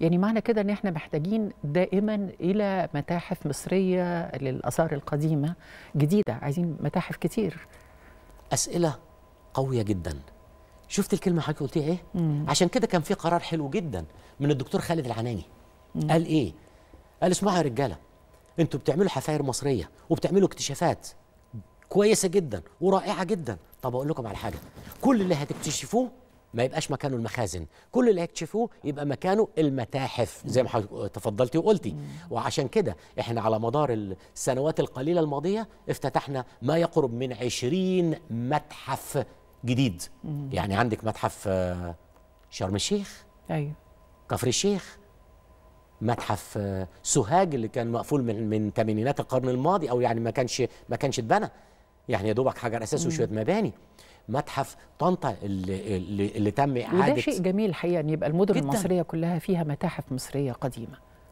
يعني معنى كده ان احنا محتاجين دائما الى متاحف مصريه للاثار القديمه جديده عايزين متاحف كتير اسئله قويه جدا شفت الكلمه حضرتك قلتيها ايه مم. عشان كده كان في قرار حلو جدا من الدكتور خالد العناني مم. قال ايه قال اسمعوا يا رجاله انتوا بتعملوا حفاير مصريه وبتعملوا اكتشافات كويسه جدا ورائعه جدا طب اقول لكم على حاجه كل اللي هتكتشفوه ما يبقاش مكانه المخازن كل اللي هيكتشفوه يبقى مكانه المتاحف زي ما تفضلتي وقلتي وعشان كده احنا على مدار السنوات القليله الماضيه افتتحنا ما يقرب من 20 متحف جديد يعني عندك متحف آه، شرم الشيخ ايوه كفر الشيخ متحف آه، سوهاج اللي كان مقفول من من ثمانينات القرن الماضي او يعني ما كانش ما كانش اتبنى يعني يا دوبك حجر اساس وشويه مباني متحف طنطا اللي, اللي, اللي تم اعاده وده شيء جميل الحقيقه ان يبقى المدن المصريه كلها فيها متاحف مصريه قديمه